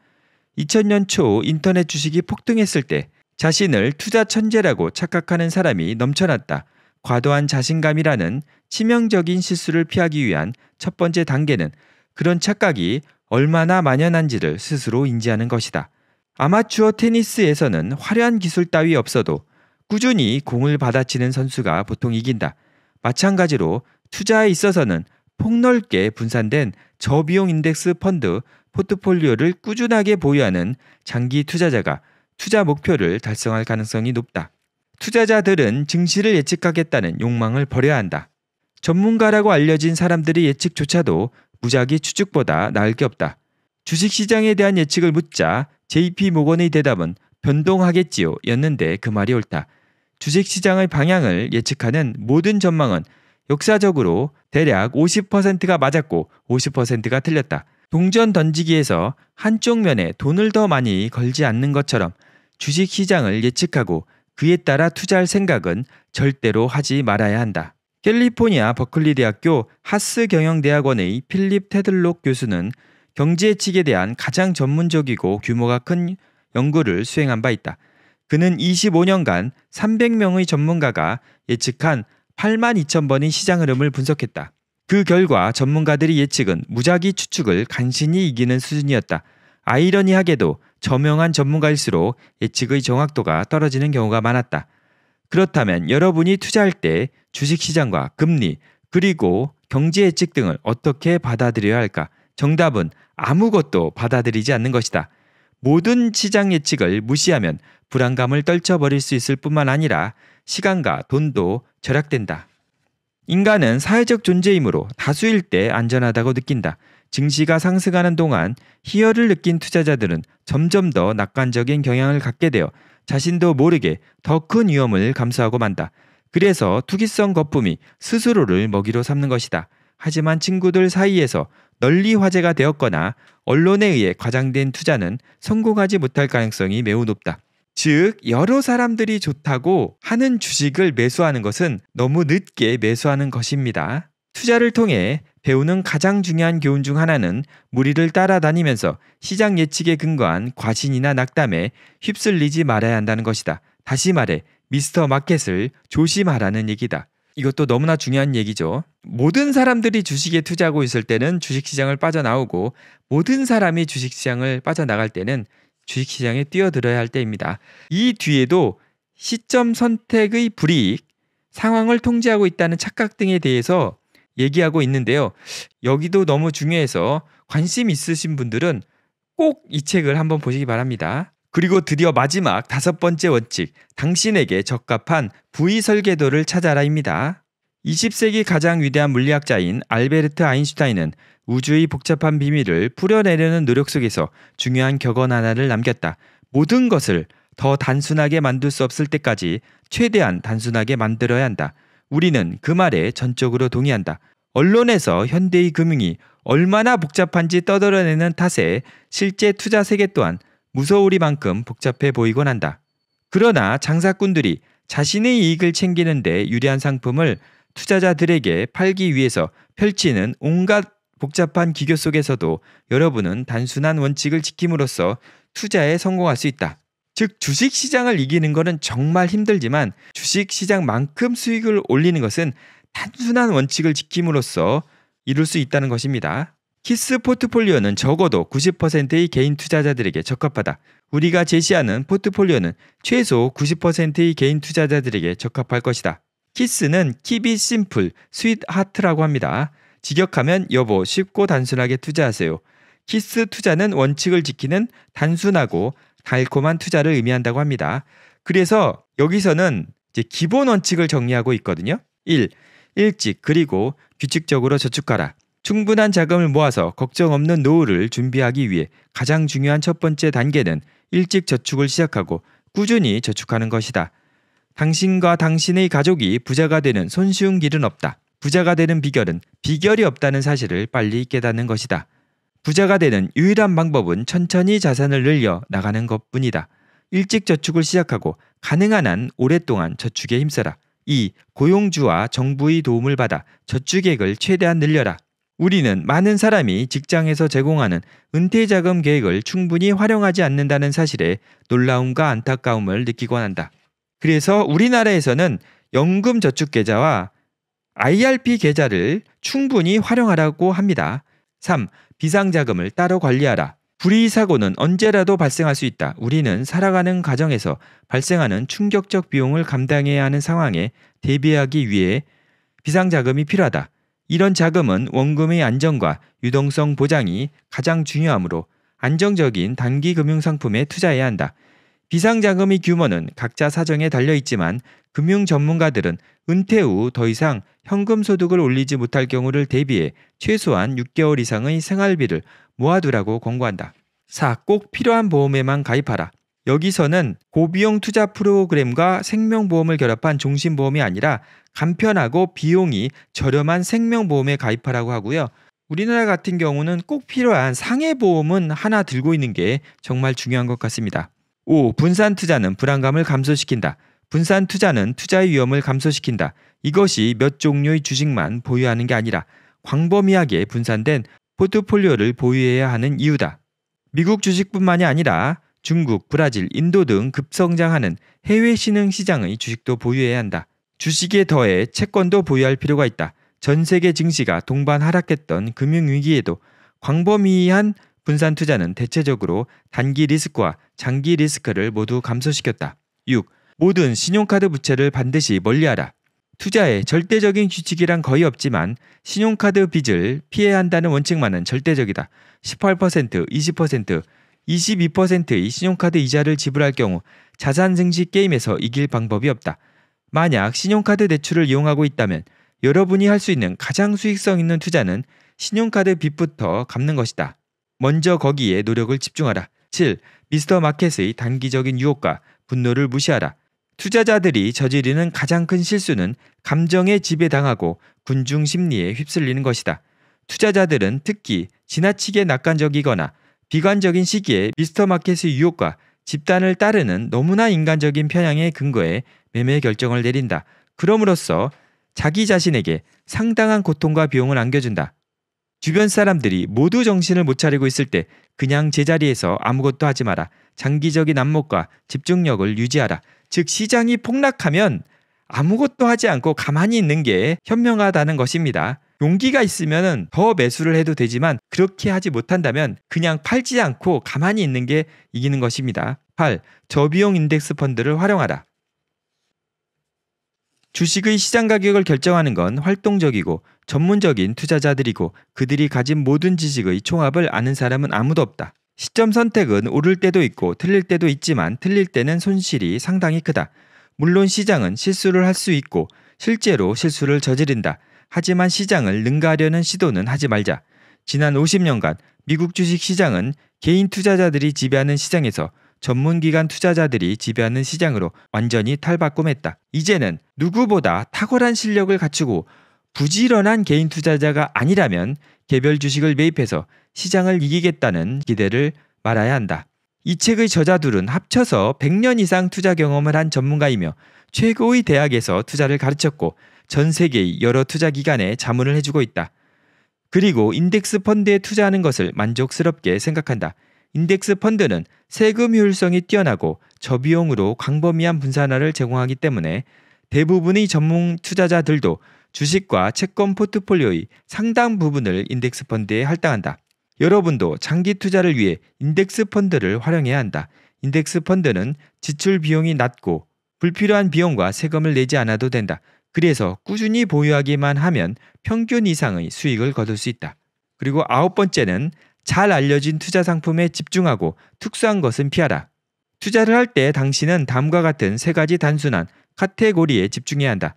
Speaker 1: 2000년 초 인터넷 주식이 폭등했을 때 자신을 투자 천재라고 착각하는 사람이 넘쳐났다. 과도한 자신감이라는 치명적인 실수를 피하기 위한 첫 번째 단계는 그런 착각이 얼마나 만연한지를 스스로 인지하는 것이다. 아마추어 테니스에서는 화려한 기술 따위 없어도 꾸준히 공을 받아치는 선수가 보통 이긴다. 마찬가지로 투자에 있어서는 폭넓게 분산된 저비용 인덱스 펀드 포트폴리오를 꾸준하게 보유하는 장기 투자자가 투자 목표를 달성할 가능성이 높다. 투자자들은 증시를 예측하겠다는 욕망을 버려야 한다. 전문가라고 알려진 사람들의 예측조차도 무작위 추측보다 나을 게 없다. 주식시장에 대한 예측을 묻자 JP 모건의 대답은 변동하겠지요 였는데 그 말이 옳다. 주식시장의 방향을 예측하는 모든 전망은 역사적으로 대략 50%가 맞았고 50%가 틀렸다. 동전 던지기에서 한쪽 면에 돈을 더 많이 걸지 않는 것처럼 주식시장을 예측하고 그에 따라 투자할 생각은 절대로 하지 말아야 한다. 캘리포니아 버클리 대학교 하스 경영대학원의 필립 테들록 교수는 경제 예측에 대한 가장 전문적이고 규모가 큰 연구를 수행한 바 있다. 그는 25년간 300명의 전문가가 예측한 8만 2천 번의 시장 흐름을 분석했다. 그 결과 전문가들이 예측은 무작위 추측을 간신히 이기는 수준이었다. 아이러니하게도 저명한 전문가일수록 예측의 정확도가 떨어지는 경우가 많았다. 그렇다면 여러분이 투자할 때 주식시장과 금리 그리고 경제 예측 등을 어떻게 받아들여야 할까? 정답은 아무것도 받아들이지 않는 것이다. 모든 시장 예측을 무시하면 불안감을 떨쳐버릴 수 있을 뿐만 아니라 시간과 돈도 절약된다. 인간은 사회적 존재이므로 다수일 때 안전하다고 느낀다. 증시가 상승하는 동안 희열을 느낀 투자자들은 점점 더 낙관적인 경향을 갖게 되어 자신도 모르게 더 큰 위험을 감수하고 만다. 그래서 투기성 거품이 스스로를 먹이로 삼는 것이다. 하지만 친구들 사이에서 널리 화제가 되었거나 언론에 의해 과장된 투자는 성공하지 못할 가능성이 매우 높다. 즉, 여러 사람들이 좋다고 하는 주식을 매수하는 것은 너무 늦게 매수하는 것입니다. 투자를 통해 배우는 가장 중요한 교훈 중 하나는 무리를 따라다니면서 시장 예측에 근거한 과신이나 낙담에 휩쓸리지 말아야 한다는 것이다. 다시 말해 미스터 마켓을 조심하라는 얘기다. 이것도 너무나 중요한 얘기죠. 모든 사람들이 주식에 투자하고 있을 때는 주식시장을 빠져나오고 모든 사람이 주식시장을 빠져나갈 때는 주식시장에 뛰어들어야 할 때입니다. 이 뒤에도 시점 선택의 불이익, 상황을 통제하고 있다는 착각 등에 대해서 얘기하고 있는데요. 여기도 너무 중요해서 관심 있으신 분들은 꼭 이 책을 한번 보시기 바랍니다. 그리고 드디어 마지막 다섯 번째 원칙, 당신에게 적합한 부위 설계도를 찾아라입니다. 20세기 가장 위대한 물리학자인 알베르트 아인슈타인은 우주의 복잡한 비밀을 풀어내려는 노력 속에서 중요한 격언 하나를 남겼다. 모든 것을 더 단순하게 만들 수 없을 때까지 최대한 단순하게 만들어야 한다. 우리는 그 말에 전적으로 동의한다. 언론에서 현대의 금융이 얼마나 복잡한지 떠들어내는 탓에 실제 투자 세계 또한 무서우리만큼 복잡해 보이곤 한다. 그러나 장사꾼들이 자신의 이익을 챙기는데 유리한 상품을 투자자들에게 팔기 위해서 펼치는 온갖 복잡한 기교 속에서도 여러분은 단순한 원칙을 지킴으로써 투자에 성공할 수 있다. 즉 주식 시장을 이기는 것은 정말 힘들지만 주식 시장만큼 수익을 올리는 것은 단순한 원칙을 지킴으로써 이룰 수 있다는 것입니다. 키스 포트폴리오는 적어도 90%의 개인 투자자들에게 적합하다. 우리가 제시하는 포트폴리오는 최소 90%의 개인 투자자들에게 적합할 것이다. 키스는 키비 심플, 스윗 하트라고 합니다. 직역하면 여보 쉽고 단순하게 투자하세요. 키스 투자는 원칙을 지키는 단순하고 달콤한 투자를 의미한다고 합니다. 그래서 여기서는 기본 원칙을 정리하고 있거든요. 1. 일찍 그리고 규칙적으로 저축하라. 충분한 자금을 모아서 걱정 없는 노후를 준비하기 위해 가장 중요한 첫 번째 단계는 일찍 저축을 시작하고 꾸준히 저축하는 것이다. 당신과 당신의 가족이 부자가 되는 손쉬운 길은 없다. 부자가 되는 비결은 비결이 없다는 사실을 빨리 깨닫는 것이다. 부자가 되는 유일한 방법은 천천히 자산을 늘려 나가는 것 뿐이다. 일찍 저축을 시작하고 가능한 한 오랫동안 저축에 힘써라. 2. 고용주와 정부의 도움을 받아 저축액을 최대한 늘려라. 우리는 많은 사람이 직장에서 제공하는 은퇴자금 계획을 충분히 활용하지 않는다는 사실에 놀라움과 안타까움을 느끼곤 한다. 그래서 우리나라에서는 연금 저축 계좌와 IRP 계좌를 충분히 활용하라고 합니다. 3. 비상자금을 따로 관리하라. 불의 사고는 언제라도 발생할 수 있다. 우리는 살아가는 과정에서 발생하는 충격적 비용을 감당해야 하는 상황에 대비하기 위해 비상자금이 필요하다. 이런 자금은 원금의 안정과 유동성 보장이 가장 중요하므로 안정적인 단기 금융 상품에 투자해야 한다. 비상자금의 규모는 각자 사정에 달려 있지만 금융 전문가들은 은퇴 후 더 이상 현금 소득을 올리지 못할 경우를 대비해 최소한 6개월 이상의 생활비를 모아두라고 권고한다. 4. 꼭 필요한 보험에만 가입하라. 여기서는 고비용 투자 프로그램과 생명보험을 결합한 종신보험이 아니라 간편하고 비용이 저렴한 생명보험에 가입하라고 하고요. 우리나라 같은 경우는 꼭 필요한 상해보험은 하나 들고 있는 게 정말 중요한 것 같습니다. 5. 분산 투자는 불안감을 감소시킨다. 분산 투자는 투자의 위험을 감소시킨다. 이것이 몇 종류의 주식만 보유하는 게 아니라 광범위하게 분산된 포트폴리오를 보유해야 하는 이유다. 미국 주식뿐만이 아니라 중국, 브라질, 인도 등 급성장하는 해외 신흥 시장의 주식도 보유해야 한다. 주식에 더해 채권도 보유할 필요가 있다. 전 세계 증시가 동반 하락했던 금융위기에도 광범위한 분산 투자는 대체적으로 단기 리스크와 장기 리스크를 모두 감소시켰다. 6. 모든 신용카드 부채를 반드시 멀리하라. 투자의 절대적인 규칙이란 거의 없지만 신용카드 빚을 피해야 한다는 원칙만은 절대적이다. 18%, 20%, 22%의 신용카드 이자를 지불할 경우 자산 증식 게임에서 이길 방법이 없다. 만약 신용카드 대출을 이용하고 있다면 여러분이 할 수 있는 가장 수익성 있는 투자는 신용카드 빚부터 갚는 것이다. 먼저 거기에 노력을 집중하라. 7. 미스터 마켓의 단기적인 유혹과 분노를 무시하라. 투자자들이 저지르는 가장 큰 실수는 감정에 지배당하고 군중 심리에 휩쓸리는 것이다. 투자자들은 특히 지나치게 낙관적이거나 비관적인 시기에 미스터 마켓의 유혹과 집단을 따르는 너무나 인간적인 편향의 근거에 매매 결정을 내린다. 그럼으로써 자기 자신에게 상당한 고통과 비용을 안겨준다. 주변 사람들이 모두 정신을 못 차리고 있을 때 그냥 제자리에서 아무것도 하지 마라. 장기적인 안목과 집중력을 유지하라. 즉 시장이 폭락하면 아무것도 하지 않고 가만히 있는 게 현명하다는 것입니다. 용기가 있으면 더 매수를 해도 되지만 그렇게 하지 못한다면 그냥 팔지 않고 가만히 있는 게 이기는 것입니다. 8. 저비용 인덱스 펀드를 활용하라. 주식의 시장 가격을 결정하는 건 활동적이고 전문적인 투자자들이고 그들이 가진 모든 지식의 총합을 아는 사람은 아무도 없다. 시점 선택은 오를 때도 있고 틀릴 때도 있지만 틀릴 때는 손실이 상당히 크다. 물론 시장은 실수를 할 수 있고 실제로 실수를 저지른다. 하지만 시장을 능가하려는 시도는 하지 말자. 지난 50년간 미국 주식 시장은 개인 투자자들이 지배하는 시장에서 전문기관 투자자들이 지배하는 시장으로 완전히 탈바꿈했다. 이제는 누구보다 탁월한 실력을 갖추고 부지런한 개인 투자자가 아니라면 개별 주식을 매입해서 시장을 이기겠다는 기대를 말아야 한다. 이 책의 저자들은 합쳐서 100년 이상 투자 경험을 한 전문가이며 최고의 대학에서 투자를 가르쳤고 전 세계의 여러 투자 기관에 자문을 해주고 있다. 그리고 인덱스 펀드에 투자하는 것을 만족스럽게 생각한다. 인덱스 펀드는 세금 효율성이 뛰어나고 저비용으로 광범위한 분산화를 제공하기 때문에 대부분의 전문 투자자들도 주식과 채권 포트폴리오의 상당 부분을 인덱스 펀드에 할당한다. 여러분도 장기 투자를 위해 인덱스 펀드를 활용해야 한다. 인덱스 펀드는 지출 비용이 낮고 불필요한 비용과 세금을 내지 않아도 된다. 그래서 꾸준히 보유하기만 하면 평균 이상의 수익을 거둘 수 있다. 그리고 아홉 번째는 잘 알려진 투자 상품에 집중하고 특수한 것은 피하라. 투자를 할 때 당신은 다음과 같은 세 가지 단순한 카테고리에 집중해야 한다.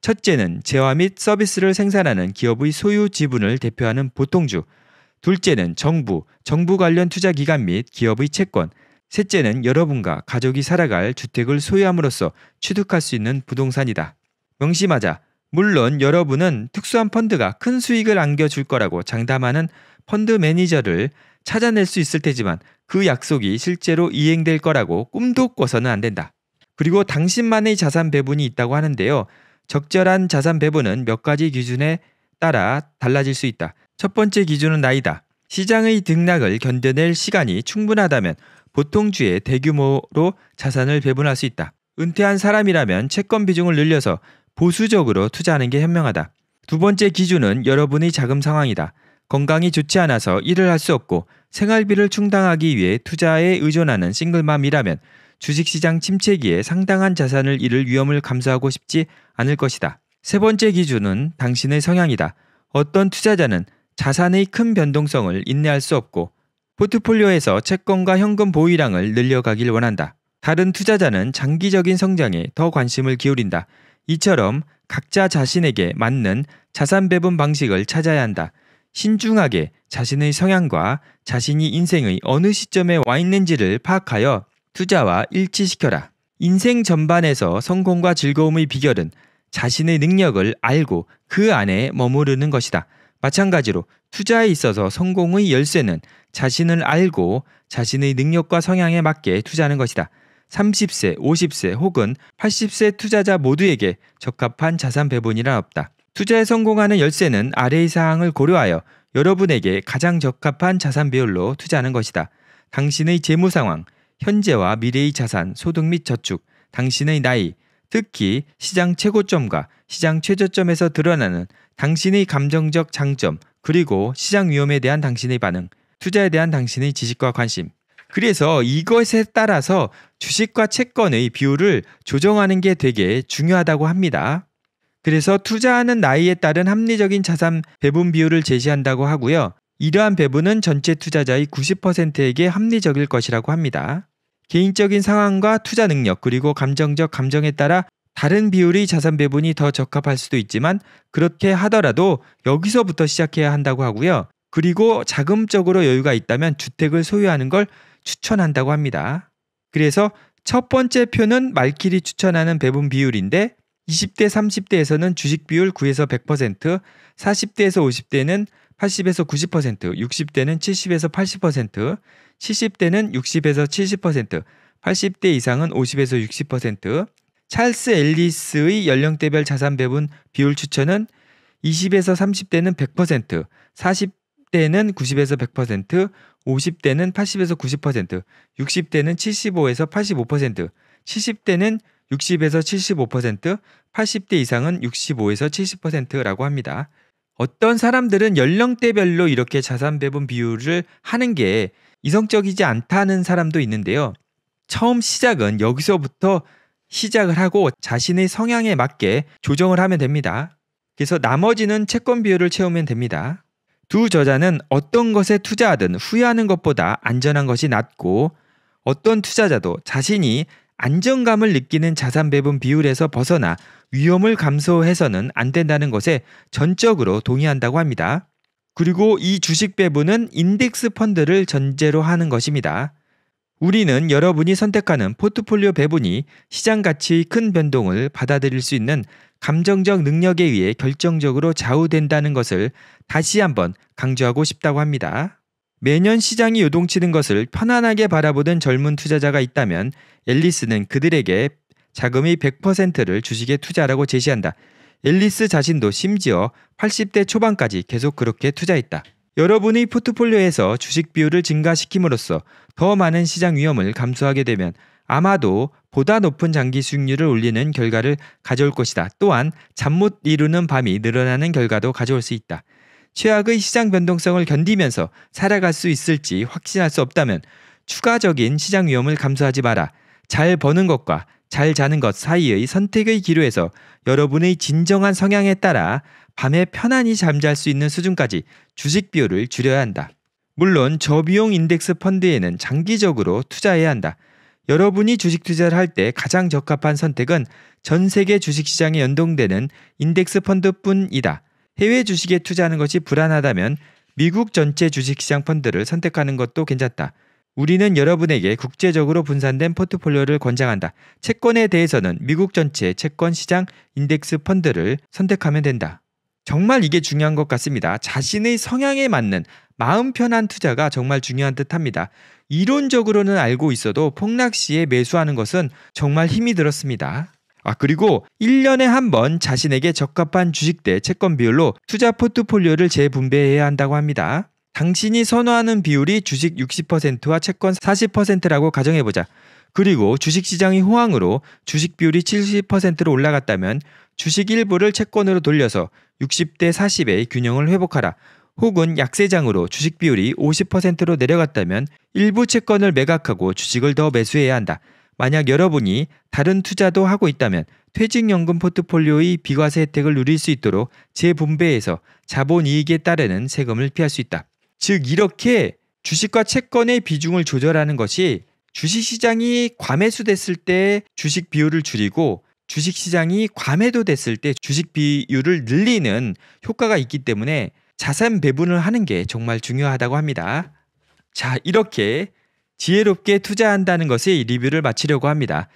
Speaker 1: 첫째는 재화 및 서비스를 생산하는 기업의 소유 지분을 대표하는 보통주. 둘째는 정부, 정부 관련 투자 기관 및 기업의 채권. 셋째는 여러분과 가족이 살아갈 주택을 소유함으로써 취득할 수 있는 부동산이다. 명심하자. 물론 여러분은 특수한 펀드가 큰 수익을 안겨줄 거라고 장담하는 펀드 매니저를 찾아낼 수 있을 테지만 그 약속이 실제로 이행될 거라고 꿈도 꿔서는 안 된다. 그리고 당신만의 자산 배분이 있다고 하는데요. 적절한 자산 배분은 몇 가지 기준에 따라 달라질 수 있다. 첫 번째 기준은 나이다. 시장의 등락을 견뎌낼 시간이 충분하다면 보통 주에 대규모로 자산을 배분할 수 있다. 은퇴한 사람이라면 채권 비중을 늘려서 보수적으로 투자하는 게 현명하다. 두 번째 기준은 여러분의 자금 상황이다. 건강이 좋지 않아서 일을 할 수 없고 생활비를 충당하기 위해 투자에 의존하는 싱글맘이라면 주식시장 침체기에 상당한 자산을 잃을 위험을 감수하고 싶지 않을 것이다. 세 번째 기준은 당신의 성향이다. 어떤 투자자는 자산의 큰 변동성을 인내할 수 없고 포트폴리오에서 채권과 현금 보유량을 늘려가길 원한다. 다른 투자자는 장기적인 성장에 더 관심을 기울인다. 이처럼 각자 자신에게 맞는 자산 배분 방식을 찾아야 한다. 신중하게 자신의 성향과 자신이 인생의 어느 시점에 와 있는지를 파악하여 투자와 일치시켜라. 인생 전반에서 성공과 즐거움의 비결은 자신의 능력을 알고 그 안에 머무르는 것이다. 마찬가지로 투자에 있어서 성공의 열쇠는 자신을 알고 자신의 능력과 성향에 맞게 투자하는 것이다. 30세, 50세 혹은 80세 투자자 모두에게 적합한 자산 배분이란 없다. 투자에 성공하는 열쇠는 아래의 사항을 고려하여 여러분에게 가장 적합한 자산 비율로 투자하는 것이다. 당신의 재무 상황, 현재와 미래의 자산, 소득 및 저축, 당신의 나이, 특히 시장 최고점과 시장 최저점에서 드러나는 당신의 감정적 장점, 그리고 시장 위험에 대한 당신의 반응, 투자에 대한 당신의 지식과 관심. 그래서 이것에 따라서 주식과 채권의 비율을 조정하는 게 되게 중요하다고 합니다. 그래서 투자하는 나이에 따른 합리적인 자산 배분 비율을 제시한다고 하고요. 이러한 배분은 전체 투자자의 90%에게 합리적일 것이라고 합니다. 개인적인 상황과 투자 능력 그리고 감정적 감정에 따라 다른 비율의 자산 배분이 더 적합할 수도 있지만 그렇게 하더라도 여기서부터 시작해야 한다고 하고요. 그리고 자금적으로 여유가 있다면 주택을 소유하는 걸 추천한다고 합니다. 그래서 첫 번째 표는 말길이 추천하는 배분 비율인데 20대, 30대에서는 주식 비율 9에서 100%, 40대에서 50대는 80에서 90%, 60대는 70에서 80%, 70대는 60에서 70%, 80대 이상은 50에서 60%, 찰스 앨리스의 연령대별 자산 배분 비율 추천은 20에서 30대는 100%, 40대는 90에서 100%, 50대는 80에서 90%, 60대는 75에서 85%, 70대는 60에서 75%, 80대 이상은 65에서 70%라고 합니다. 어떤 사람들은 연령대별로 이렇게 자산 배분 비율을 하는 게 이성적이지 않다는 사람도 있는데요. 처음 시작은 여기서부터 시작을 하고 자신의 성향에 맞게 조정을 하면 됩니다. 그래서 나머지는 채권 비율을 채우면 됩니다. 두 저자는 어떤 것에 투자하든 후회하는 것보다 안전한 것이 낫고 어떤 투자자도 자신이 안정감을 느끼는 자산 배분 비율에서 벗어나 위험을 감소해서는 안 된다는 것에 전적으로 동의한다고 합니다. 그리고 이 주식 배분은 인덱스 펀드를 전제로 하는 것입니다. 우리는 여러분이 선택하는 포트폴리오 배분이 시장 가치의 큰 변동을 받아들일 수 있는 감정적 능력에 의해 결정적으로 좌우된다는 것을 다시 한번 강조하고 싶다고 합니다. 매년 시장이 요동치는 것을 편안하게 바라보던 젊은 투자자가 있다면 앨리스는 그들에게 자금의 100%를 주식에 투자라고 하 제시한다. 앨리스 자신도 심지어 80대 초반까지 계속 그렇게 투자했다. 여러분의 포트폴리오에서 주식 비율을 증가시킴으로써 더 많은 시장 위험을 감수하게 되면 아마도 보다 높은 장기 수익률을 올리는 결과를 가져올 것이다. 또한 잠 못 이루는 밤이 늘어나는 결과도 가져올 수 있다. 최악의 시장 변동성을 견디면서 살아갈 수 있을지 확신할 수 없다면 추가적인 시장 위험을 감수하지 마라. 잘 버는 것과 잘 자는 것 사이의 선택의 기로에서 여러분의 진정한 성향에 따라 밤에 편안히 잠잘 수 있는 수준까지 주식 비율을 줄여야 한다. 물론 저비용 인덱스 펀드에는 장기적으로 투자해야 한다. 여러분이 주식 투자를 할 때 가장 적합한 선택은 전 세계 주식 시장에 연동되는 인덱스 펀드뿐이다. 해외 주식에 투자하는 것이 불안하다면 미국 전체 주식시장 펀드를 선택하는 것도 괜찮다. 우리는 여러분에게 국제적으로 분산된 포트폴리오를 권장한다. 채권에 대해서는 미국 전체 채권 시장 인덱스 펀드를 선택하면 된다. 정말 이게 중요한 것 같습니다. 자신의 성향에 맞는 마음 편한 투자가 정말 중요한 듯 합니다. 이론적으로는 알고 있어도 폭락 시에 매수하는 것은 정말 힘이 들었습니다. 아, 그리고 1년에 한 번 자신에게 적합한 주식 대 채권 비율로 투자 포트폴리오를 재분배해야 한다고 합니다. 당신이 선호하는 비율이 주식 60%와 채권 40%라고 가정해보자. 그리고 주식시장이 호황으로 주식 비율이 70%로 올라갔다면 주식 일부를 채권으로 돌려서 60대 40의 균형을 회복하라. 혹은 약세장으로 주식 비율이 50%로 내려갔다면 일부 채권을 매각하고 주식을 더 매수해야 한다. 만약 여러분이 다른 투자도 하고 있다면 퇴직연금 포트폴리오의 비과세 혜택을 누릴 수 있도록 재분배해서 자본 이익에 따르는 세금을 피할 수 있다. 즉 이렇게 주식과 채권의 비중을 조절하는 것이 주식시장이 과매수됐을 때 주식 비율을 줄이고 주식시장이 과매도됐을 때 주식 비율을 늘리는 효과가 있기 때문에 자산 배분을 하는 게 정말 중요하다고 합니다. 자, 이렇게 지혜롭게 투자한다는 것의 리뷰를 마치려고 합니다.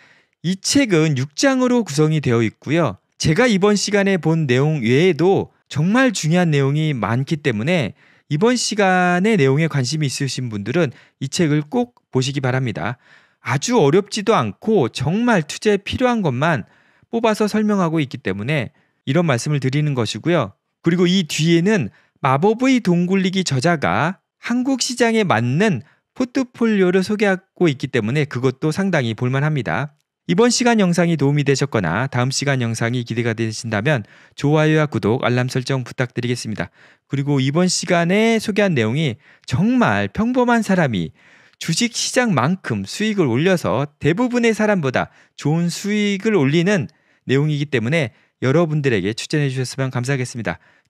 Speaker 1: 이 책은 6장으로 구성이 되어 있고요. 제가 이번 시간에 본 내용 외에도 정말 중요한 내용이 많기 때문에 이번 시간의 내용에 관심이 있으신 분들은 이 책을 꼭 보시기 바랍니다. 아주 어렵지도 않고 정말 투자에 필요한 것만 뽑아서 설명하고 있기 때문에 이런 말씀을 드리는 것이고요. 그리고 이 뒤에는 마법의 동굴리기 저자가 한국 시장에 맞는 포트폴리오를 소개하고 있기 때문에 그것도 상당히 볼만합니다. 이번 시간 영상이 도움이 되셨거나 다음 시간 영상이 기대가 되신다면 좋아요와 구독, 알람 설정 부탁드리겠습니다. 그리고 이번 시간에 소개한 내용이 정말 평범한 사람이 주식 시장만큼 수익을 올려서 대부분의 사람보다 좋은 수익을 올리는 내용이기 때문에 여러분들에게 추천해 주셨으면 감사하겠습니다.